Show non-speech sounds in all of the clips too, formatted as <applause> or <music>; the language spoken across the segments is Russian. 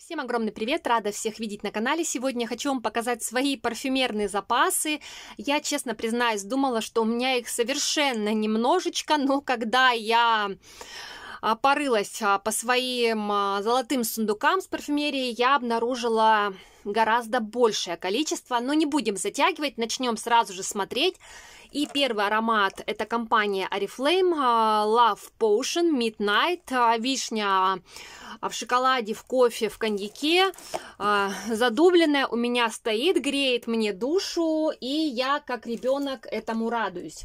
Всем огромный привет, рада всех видеть на канале. Сегодня хочу вам показать свои парфюмерные запасы. Я, честно признаюсь, думала, что у меня их совершенно немножечко, но когда я а, порылась а, по своим а, золотым сундукам с парфюмерией, я обнаружила гораздо большее количество, но не будем затягивать, начнем сразу же смотреть. И первый аромат это компания Oriflame Love Potion Midnight, вишня в шоколаде, в кофе, в коньяке, задубленная у меня стоит, греет мне душу, и я как ребенок этому радуюсь.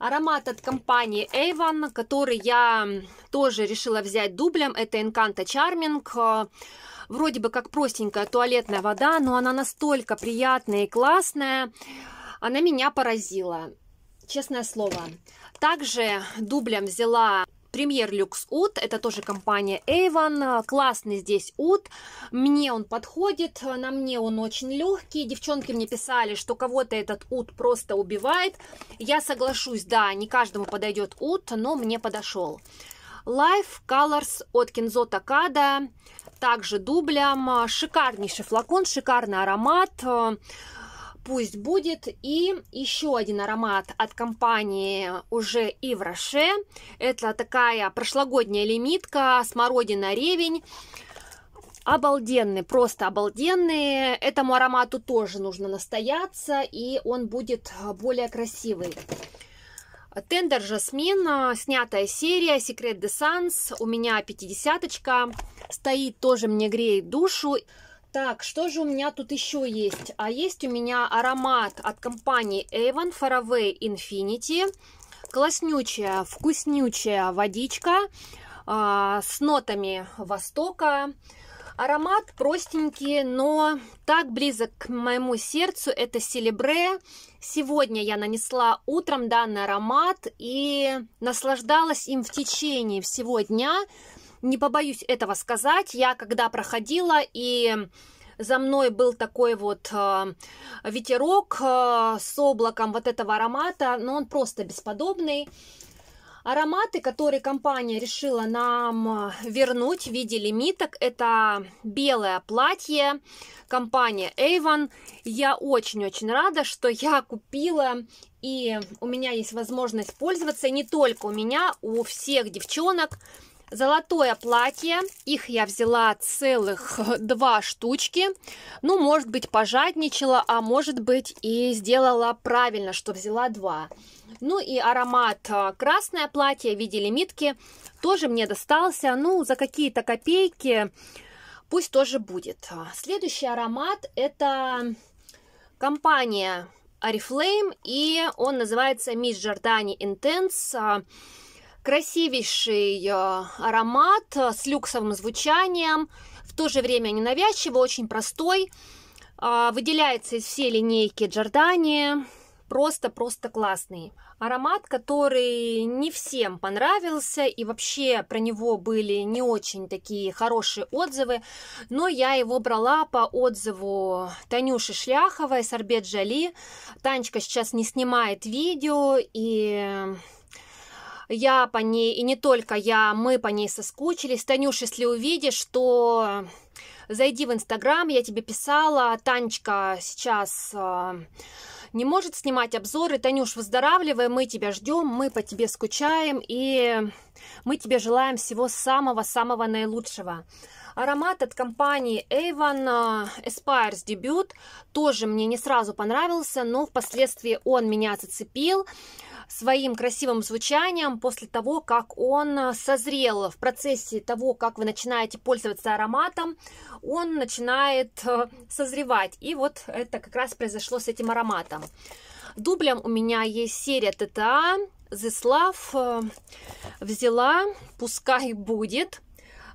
Аромат от компании Avon, который я тоже решила взять дублем. Это Encanto Charming. Э, вроде бы как простенькая туалетная вода, но она настолько приятная и классная. Она меня поразила, честное слово. Также дублем взяла Премьер Люкс Ут, это тоже компания Avon, классный здесь ут, мне он подходит, на мне он очень легкий, девчонки мне писали, что кого-то этот ут просто убивает, я соглашусь, да, не каждому подойдет ут, но мне подошел. Life Colors от Кинзо Такада, также дублем, шикарнейший флакон, шикарный аромат, пусть будет. И еще один аромат от компании уже и в Роше. Это такая прошлогодняя лимитка смородина-ревень. Обалденный, просто обалденный. Этому аромату тоже нужно настояться, и он будет более красивый. Тендер Жасмин, снятая серия, Секрет де у меня пятидесяточка, стоит тоже мне греет душу. Так, что же у меня тут еще есть? А есть у меня аромат от компании Avon Faraway Infinity. Класснючая, вкуснючая водичка а, с нотами Востока. Аромат простенький, но так близок к моему сердцу. Это Селебре. Сегодня я нанесла утром данный аромат и наслаждалась им в течение всего дня не побоюсь этого сказать, я когда проходила и за мной был такой вот э, ветерок э, с облаком вот этого аромата, но он просто бесподобный. Ароматы, которые компания решила нам э, вернуть в виде лимиток, это белое платье компании Avon. Я очень-очень рада, что я купила и у меня есть возможность пользоваться. не только у меня, у всех девчонок. Золотое платье. Их я взяла целых э, два штучки. Ну, может быть, пожадничала, а может быть и сделала правильно, что взяла два. Ну и аромат э, красное платье в виде лимитки тоже мне достался. Ну, за какие-то копейки пусть тоже будет. А, следующий аромат это компания Oriflame, и он называется Miss Giordani Intense. А, красивейший э, аромат э, с люксовым звучанием, в то же время ненавязчиво, очень простой, а, выделяется из всей линейки Джордани, просто-просто классный. Аромат, который не всем понравился, и вообще про него были не очень такие хорошие отзывы, но я его брала по отзыву Танюши Шляховой, Сорбет Жали. Танечка сейчас не снимает видео, и я по ней, и не только я, мы по ней соскучились. Танюш, если увидишь, то зайди в Инстаграм, я тебе писала. Танечка сейчас а, не может снимать обзоры. Танюш, выздоравливай, мы тебя ждем, мы по тебе скучаем, и мы тебе желаем всего самого-самого наилучшего. Аромат от компании Avon а, Aspires Debut тоже мне не сразу понравился, но впоследствии он меня зацепил своим красивым звучанием после того, как он э, созрел в процессе того, как вы начинаете пользоваться ароматом, он начинает э, созревать. И вот это как раз произошло с этим ароматом. Дублем у меня есть серия ТТА, Зислав э, взяла, пускай будет.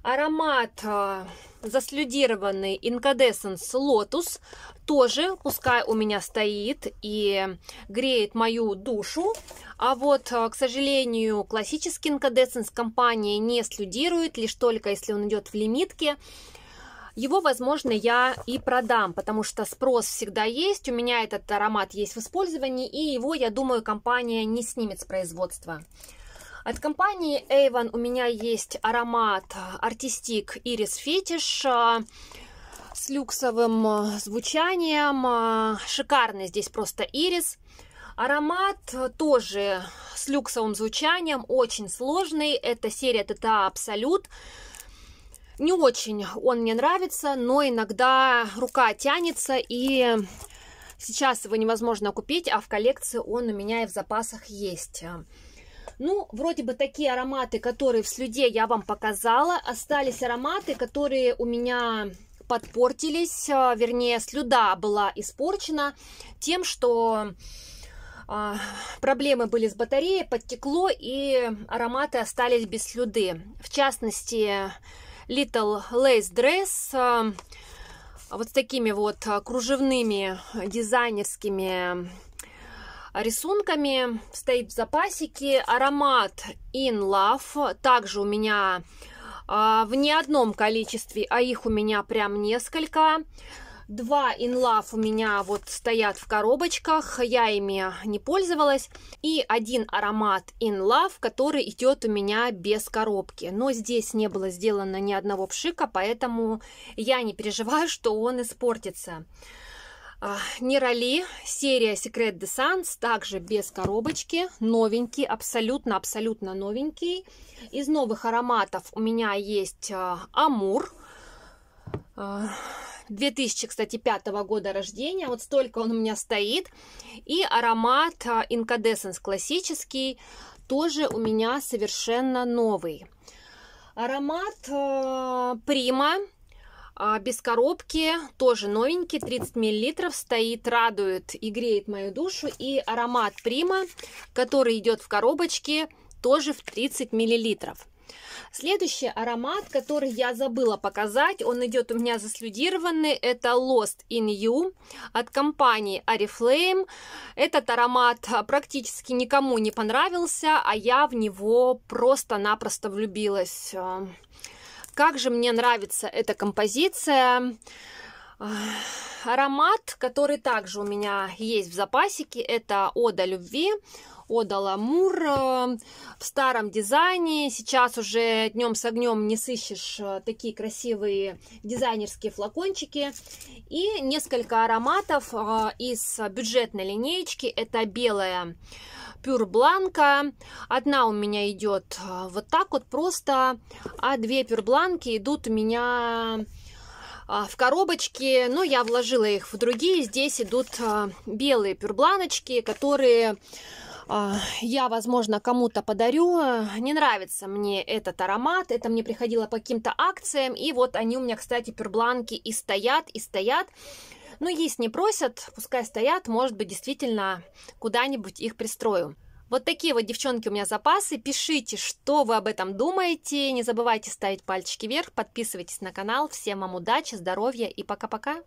Аромат а, заслюдированный Incandescence Lotus тоже, пускай у меня стоит и греет мою душу. А вот, а, к сожалению, классический Incandescence компания не слюдирует, лишь только если он идет в лимитке. Его, возможно, я и продам, потому что спрос всегда есть, у меня этот аромат есть в использовании, и его, я думаю, компания не снимет с производства. От компании Avon у меня есть аромат Artistic э, Iris Fetish э, с люксовым э, звучанием. Шикарный здесь просто ирис. Аромат тоже с люксовым звучанием, очень сложный. Это серия ТТА Абсолют. Не очень он мне нравится, но иногда рука тянется, и сейчас его невозможно купить, а в коллекции он у меня и в запасах есть. Ну, вроде бы такие ароматы, которые в слюде я вам показала. Остались ароматы, которые у меня подпортились, а, вернее, слюда была испорчена тем, что а, проблемы были с батареей, подтекло, и ароматы остались без слюды. В частности, Little Lace Dress а, вот с такими вот кружевными дизайнерскими рисунками. Стоит в запасике. Аромат In Love. Также у меня а, в не одном количестве, а их у меня прям несколько. Два In Love у меня вот стоят в коробочках, я ими не пользовалась. И один аромат In Love, который идет у меня без коробки. Но здесь не было сделано ни одного пшика, поэтому я не переживаю, <laughs> что он испортится. А, Нейроли, серия Secret de Sans, также без коробочки, новенький, абсолютно-абсолютно новенький. Из новых ароматов у меня есть а, Амур, 2000, а, кстати, 5 года рождения, вот столько он у меня стоит. И аромат Incandescence классический, тоже у меня совершенно новый. Аромат Прима, а, без коробки, тоже новенький, 30 мл, стоит, радует и греет мою душу. И аромат Прима, который идет в коробочке, тоже в 30 мл. Следующий аромат, который я забыла показать, он идет у меня заслюдированный, это Lost in You от компании Oriflame. Этот аромат а, практически никому не понравился, а я в него просто-напросто влюбилась. Как же мне нравится эта композиция. Аромат, который также у меня есть в запасике, это «Ода любви» отдала Мур э, в старом дизайне. Сейчас уже днем с огнем не сыщешь э, такие красивые дизайнерские флакончики. И несколько ароматов э, из бюджетной линейки. Это белая Пюр Бланка. Одна у меня идет вот так вот просто, а две Пюр Бланки идут у меня в коробочке, но я вложила их в другие. Здесь идут белые пюрбланочки, которые а, я, возможно, кому-то подарю. Не нравится мне этот аромат, это мне приходило по каким-то акциям, и вот они у меня, кстати, пербланки и стоят, и стоят. Но ну, есть не просят, пускай стоят, может быть, действительно куда-нибудь их пристрою. Вот такие вот, девчонки, у меня запасы. Пишите, что вы об этом думаете. Не забывайте ставить пальчики вверх, подписывайтесь на канал. Всем вам удачи, здоровья и пока-пока.